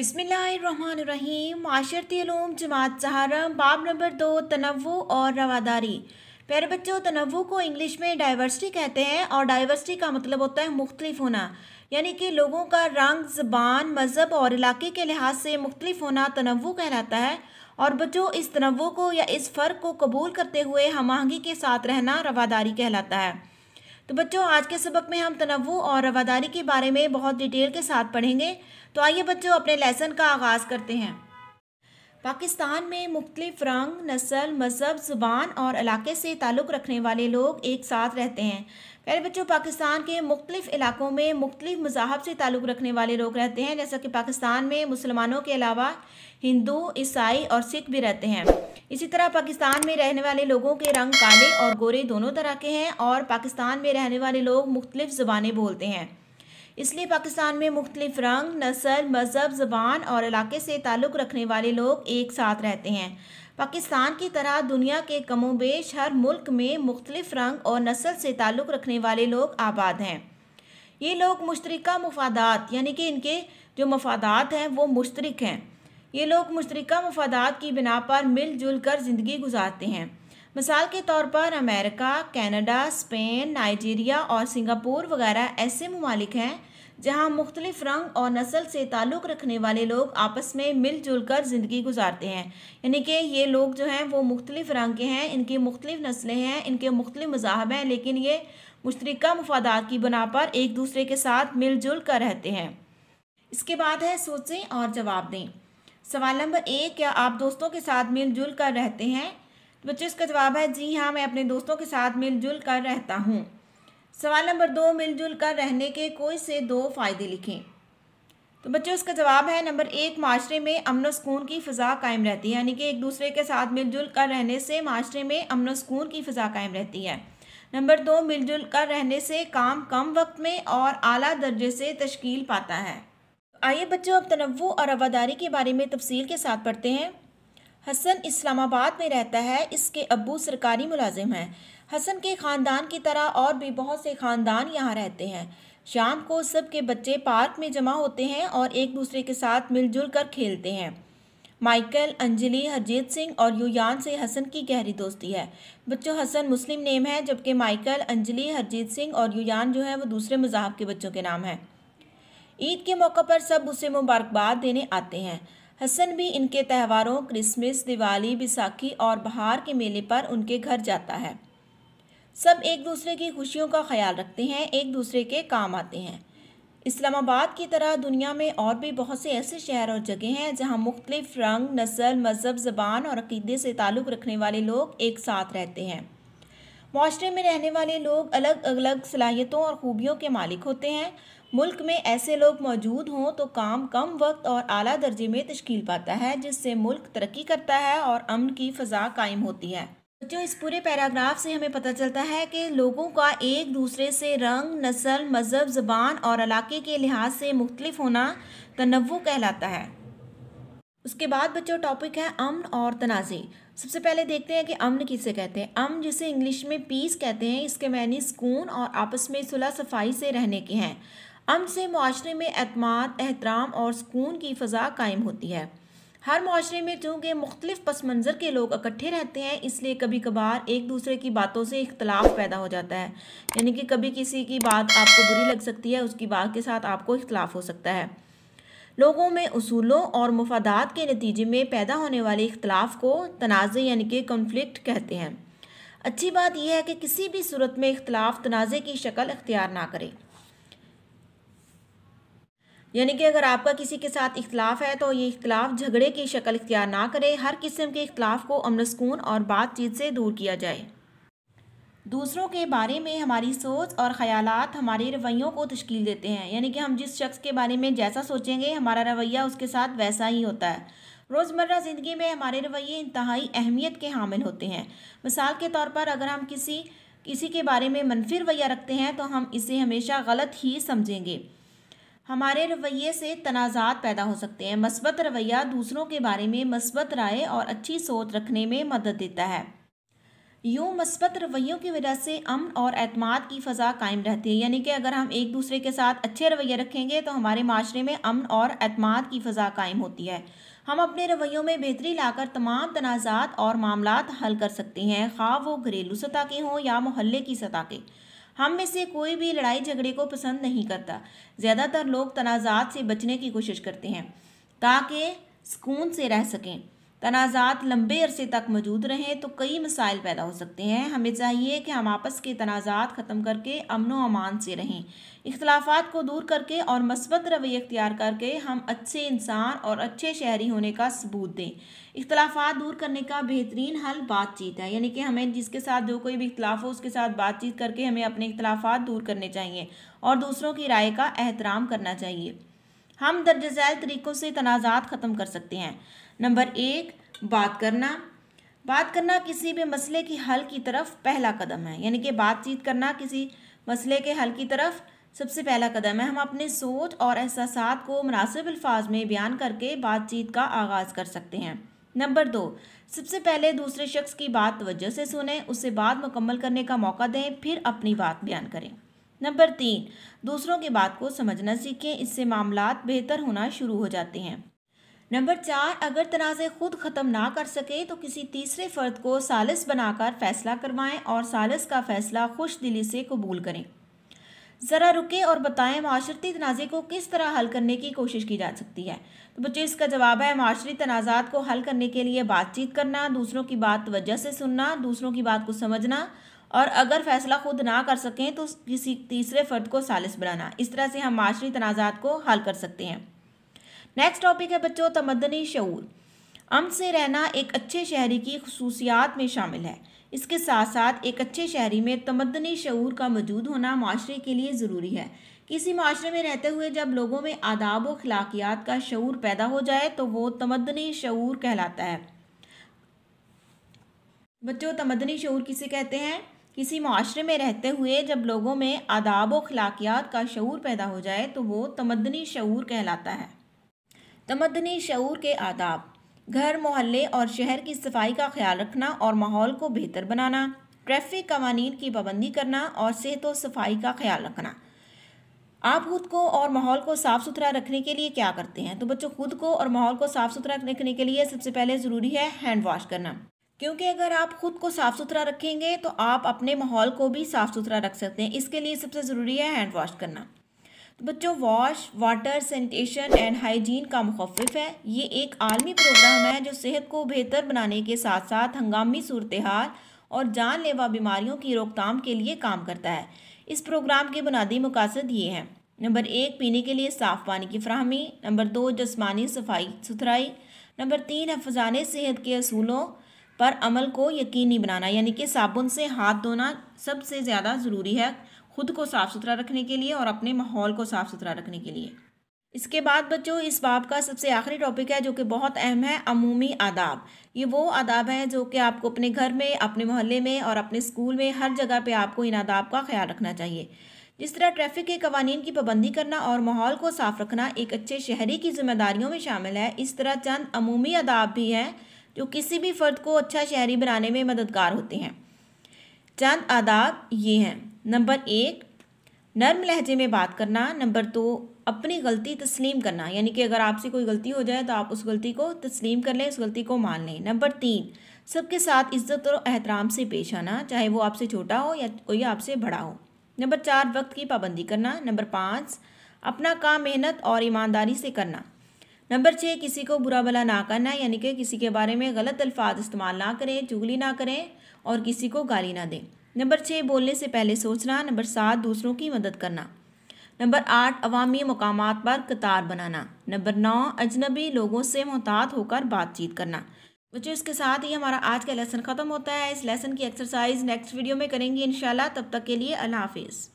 बिसमीम माशरती ूम जमात सहारा बाब नंबर दो तनवु और रवादारी प्यारे बच्चों तनवु को इंग्लिश में डाइवर्सिटी कहते हैं और डाइवर्सिटी का मतलब होता है मुख्तलिफ होना यानी कि लोगों का रंग ज़बान मज़हब और इलाके के लिहाज से मुख्तलिफ होना तनवो कहलाता है और बच्चों इस तनवो को या इस फ़र्क को कबूल करते हुए हम आहंगी के साथ रहना रवादारी कहलाता है तो बच्चों आज के सबक में हम तनवु और रवादारी के बारे में बहुत डिटेल के साथ पढ़ेंगे तो आइए बच्चों अपने लेसन का आगाज़ करते हैं पाकिस्तान में मुख्तलिफ रंग नस्ल मज़हब ज़ुबान और इलाके से ताल्लुक़ रखने वाले लोग एक साथ रहते हैं पहले बच्चों पाकिस्तान के मुख्तलिफ इलाकों में मुख्तलिफ मजाहब से ताल्लुक़ रखने वाले लोग रहते हैं जैसा कि पाकिस्तान में मुसलमानों के अलावा हिंदू ईसाई और सिख भी रहते हैं इसी तरह पाकिस्तान में रहने वाले लोगों के रंग काले और गोरे दोनों तरह के हैं और पाकिस्तान में रहने वाले लोग मुख्तलिफ़ ज़बानें बोलते हैं इसलिए पाकिस्तान में मुख्तलिफ रंग नस्ल मज़हब ज़बान और इलाके से ताल्लुक़ रखने वाले लोग एक साथ रहते हैं पाकिस्तान की तरह दुनिया के कमो बेश हर मुल्क में मुख्तलिफ रंग और नस्ल से ताल्लुक़ रखने वाले लोग आबाद हैं ये लोग मुश्तरक मफादात यानी कि इनके जो मफादात हैं वो मुश्तरक हैं ये लोग मुश्तरका मफादात की बिना पर मिलजुल कर ज़िंदगी गुजारते हैं मिसाल के तौर पर अमेरिका कैनेडा स्पेन नाइजीरिया और सिंगापुर वगैरह ऐसे ममालिक हैं जहाँ मुख्तलिफ रंग और नस्ल से ताल्लुक़ रखने वाले लोग आपस में मिलजुल कर ज़िंदगी गुजारते हैं यानी कि ये लोग जो हैं वो मुख्तलिफ रंग के हैं इनकी मुख्तलिफ नस्लें हैं इनके मुख्तलिफ मजाहब हैं लेकिन ये मुश्तरका मफादात की बना पर एक दूसरे के साथ मिलजुल कर रहते हैं इसके बाद है सोचें और जवाब दें सवाल नंबर एक क्या आप दोस्तों के साथ मिलजुल कर रहते हैं तो बच्चों इसका जवाब है जी हाँ मैं अपने दोस्तों के साथ मिलजुल कर रहता हूँ सवाल नंबर दो मिलजुल कर रहने के कोई से दो फ़ायदे लिखें तो बच्चों इसका जवाब है नंबर एक माशरे में अमन सुकून की फ़िज़ा कायम रहती है यानी कि एक दूसरे के साथ मिलजुल कर रहने से माशरे में अमन सुकून की फ़िज़ा कायम रहती है नंबर दो मिलजुल कर रहने से काम कम वक्त में और आला दर्जे से तश्कील पाता है आइए बच्चों अब तनवु और रवादारी के बारे में तफसील के साथ पढ़ते हैं हसन इस्लामाबाद में रहता है इसके अबू सरकारी मुलाजिम हैं हसन के ख़ानदान की तरह और भी बहुत से ख़ानदान यहाँ रहते हैं शाम को सब के बच्चे पार्क में जमा होते हैं और एक दूसरे के साथ मिलजुल कर खेलते हैं माइकल अंजलि हरजीत सिंह और युयान से हसन की गहरी दोस्ती है बच्चों हसन मुस्लिम नेम है जबकि माइकल अंजलि हरजीत सिंह और युयान जो है वो दूसरे मज़ाब के बच्चों के नाम हैं ईद के मौके पर सब उसे मुबारकबाद देने आते हैं हसन भी इनके त्यौहारों क्रिसमस दिवाली बैसाखी और बहार के मेले पर उनके घर जाता है सब एक दूसरे की खुशियों का ख्याल रखते हैं एक दूसरे के काम आते हैं इस्लामाबाद की तरह दुनिया में और भी बहुत से ऐसे शहर और जगह हैं जहां मुख्तलिफ रंग नस्ल मज़हब ज़बान और अकीदे से ताल्लुक़ रखने वाले लोग एक साथ रहते हैं माशरे में रहने वाले लोग अलग अलग, अलग सलाहियतों और खूबियों के मालिक होते हैं मुल्क में ऐसे लोग मौजूद हों तो काम कम वक्त और अली दर्जे में तश्कील पाता है जिससे मुल्क तरक्की करता है और अमन की फ़जा कायम होती है बच्चों इस पूरे पैराग्राफ से हमें पता चलता है कि लोगों का एक दूसरे से रंग नस्ल मज़हब ज़बान और इलाके के लिहाज से मुख्तलिफ होना तनवु कहलाता है उसके बाद बच्चों टॉपिक है अमन और तनाज़े सबसे पहले देखते हैं कि अमन किसे कहते हैं अमन जिसे इंग्लिश में पीस कहते हैं इसके मैनी सुकून और आपस में सुलह सफाई से रहने के हैं अम से माशरे में अतमाद एहतराम और सुकून की फ़ा कायम होती है हर माशरे में चूँकि मुख्तलिफ़ पस मंज़र के लोग इकट्ठे रहते हैं इसलिए कभी कभार एक दूसरे की बातों से इख्तलाफ पैदा हो जाता है यानी कि कभी किसी की बात आपको बुरी लग सकती है उसकी बात के साथ आपको इख्तलाफ हो सकता है लोगों में असूलों और मफादात के नतीजे में पैदा होने वाले इख्तलाफ को तनाज़े यानी कि कन्फ्लिक्ट कहते हैं अच्छी बात यह है कि किसी भी सूरत में इख्तलाफ तनाज़े की शक्ल अख्तियार ना करें यानी कि अगर आपका किसी के साथ इख्तलाफ है तो ये इख्तलाफ झगड़े की शक्ल इख्तियार ना करें हर किस्म के इख्तलाफ को अमन सुकून और बातचीत से दूर किया जाए दूसरों के बारे में हमारी सोच और ख्यालात हमारे रवैयों को तश्कील देते हैं यानी कि हम जिस शख्स के बारे में जैसा सोचेंगे हमारा रवैया उसके साथ वैसा ही होता है रोज़मर्रा ज़िंदगी में हमारे रवैये इंतहाई अहमियत के हामिल होते हैं मिसाल के तौर पर अगर हम किसी किसी के बारे में मनफी रवैया रखते हैं तो हम इसे हमेशा गलत ही समझेंगे हमारे रवैये से तनाज़ात पैदा हो सकते हैं मस्बत रवैया दूसरों के बारे में मस्बत राय और अच्छी सोच रखने में मदद देता है यूँ मस्बत रवैयों की वजह से अमन और अतमाद की फ़ज़ा कायम रहती है यानी कि अगर हम एक दूसरे के साथ अच्छे रवैये रखेंगे तो हमारे माशरे में अमन और अतमाद की फ़ज़ा कायम होती है हम अपने रवैयों में बेहतरी लाकर तमाम तनाज़ात और मामला हल कर सकते हैं खा वो घरेलू सतह के हों या मोहल्ले की सतह के हम में से कोई भी लड़ाई झगड़े को पसंद नहीं करता ज़्यादातर लोग तनाज़ात से बचने की कोशिश करते हैं ताकि सुकून से रह सकें तनाज़ात लंबे अरसे तक मौजूद रहें तो कई मसाइल पैदा हो सकते हैं हमें चाहिए कि हम आपस के तनाज़ात ख़त्म करके अमन अमान से रहें इख्लाफात को दूर करके और मस्बत रवैया अख्तियार करके हम अच्छे इंसान और अच्छे शहरी होने का सबूत दें इख्लाफात दूर करने का बेहतरीन हल बातचीत है यानी कि हमें जिसके साथ जो कोई भी इख्तलाफ हो उसके साथ बातचीत करके हमें अपने इख्लाफात दूर करने चाहिए और दूसरों की राय का एहतराम करना चाहिए हम दर्ज झैल तरीक़ों से तनाज़ात ख़त्म कर सकते हैं नंबर एक बात करना बात करना किसी भी मसले की हल की तरफ पहला कदम है यानी कि बातचीत करना किसी मसले के हल की तरफ सबसे पहला कदम है हम अपने सोच और एहसास को मुनासिब अल्फाज में बयान करके बातचीत का आगाज़ कर सकते हैं नंबर दो सबसे पहले दूसरे शख्स की बात तवज्जो से सुने उसे बात मुकम्मल करने का मौका दें फिर अपनी बात बयान करें नंबर तीन दूसरों की बात को समझना सीखें इससे मामला बेहतर होना शुरू हो जाते हैं नंबर चार अगर तनाज़ खुद ख़त्म ना कर सके तो किसी तीसरे फ़र्द को सालिस बनाकर फ़ैसला करवाएं और सालिस का फ़ैसला खुश दिली से कबूल करें ज़रा रुकें और बताएं माशरती तनाज़े को किस तरह हल करने की कोशिश की जा सकती है तो बच्चे इसका जवाब है माशरी तनाज़ात को हल करने के लिए बातचीत करना दूसरों की बात वजह से सुनना दूसरों की बात को समझना और अगर फ़ैसला खुद ना कर सकें तो किसी तीसरे फ़र्द को सालिस बनाना इस तरह से हम माशरी तनाज़ात को हल कर सकते हैं नेक्स्ट टॉपिक है बच्चों तमदनी शूर अम से रहना एक अच्छे शहरी की खसूसियात में शामिल है इसके साथ साथ एक अच्छे शहरी में तमदनी शूर का मौजूद होना माशरे के लिए ज़रूरी है किसी माशरे में रहते हुए जब लोगों में आदाब व अखलाकियात का शूर पैदा हो जाए तो वो तमदनी शूर कहलाता है बच्चों तमदनी शूर किसे कहते हैं किसी माशरे में रहते हुए जब लोगों में आदाब व अखलाकियात का शूर पैदा हो जाए तो वो तमदनी शूर कहलाता है तमदनी शूर के आदाब घर मोहल्ले और शहर की सफाई का ख्याल रखना और माहौल को बेहतर बनाना ट्रैफिक कवानीन की पाबंदी करना और सेहत और सफाई का ख्याल रखना आप खुद को और माहौल को साफ़ सुथरा रखने के लिए क्या करते हैं तो बच्चों खुद को और माहौल को साफ़ सुथरा रखने के लिए सबसे पहले ज़रूरी है हैंड वॉश करना क्योंकि अगर आप खुद को साफ़ सुथरा रखेंगे तो आप अपने माहौल को भी साफ़ सुथरा रख सकते हैं इसके लिए सबसे ज़रूरी है हैंड वॉश करना तो बच्चों wash water sanitation and hygiene का मुखफ़ है ये एक आलमी प्रोग्राम है जो सेहत को बेहतर बनाने के साथ साथ हंगामी सूरत हाल और जानलेवा बीमारियों की रोकथाम के लिए काम करता है इस प्रोग्राम के बुनियादी मकासद ये हैं नंबर एक पीने के लिए साफ़ पानी की फ्राहमी नंबर दो जस्मानी सफाई सुथराई नंबर तीन हफजान सेहत के असूलों पर अमल को यकीनी बनाना यानी कि साबुन से हाथ धोना सबसे ज़्यादा ज़रूरी है खुद को साफ़ सुथरा रखने के लिए और अपने माहौल को साफ़ सुथरा रखने के लिए इसके बाद बच्चों इस बाब का सबसे आखिरी टॉपिक है जो कि बहुत अहम है अमूमी आदाब ये वो आदाब हैं जो कि आपको अपने घर में अपने मोहल्ले में और अपने स्कूल में हर जगह पे आपको इन आदाब का ख्याल रखना चाहिए जिस तरह ट्रैफिक के कवानीन की पाबंदी करना और माहौल को साफ रखना एक अच्छे शहरी की जिम्मेदारियों में शामिल है इस तरह चंद अमूमी आदाब भी हैं जो किसी भी फ़र्द को अच्छा शहरी बनाने में मददगार होते हैं चंद आदाब ये हैं नंबर एक नर्म लहजे में बात करना नंबर दो अपनी गलती तस्लीम करना यानी कि अगर आपसे कोई गलती हो जाए तो आप उस गलती को तस्लीम कर लें उस गलती को मान लें नंबर तीन सबके साथ इज्जत और एहतराम से पेश आना चाहे वो आपसे छोटा हो या कोई आपसे बड़ा हो नंबर चार वक्त की पाबंदी करना नंबर पाँच अपना काम मेहनत और ईमानदारी से करना नंबर छः किसी को बुरा भला ना करना यानी कि किसी के बारे में गलत अल्फाज इस्तेमाल ना करें चुगली ना करें और किसी को गाली ना दें नंबर छः बोलने से पहले सोचना नंबर सात दूसरों की मदद करना नंबर आठ अवामी मकाम पर कतार बनाना नंबर नौ अजनबी लोगों से मोहतात होकर बातचीत करना बच्चों इसके साथ ही हमारा आज का लेसन ख़त्म होता है इस लेसन की एक्सरसाइज नेक्स्ट वीडियो में करेंगे इन तब तक के लिए अल्लाह हाफिज़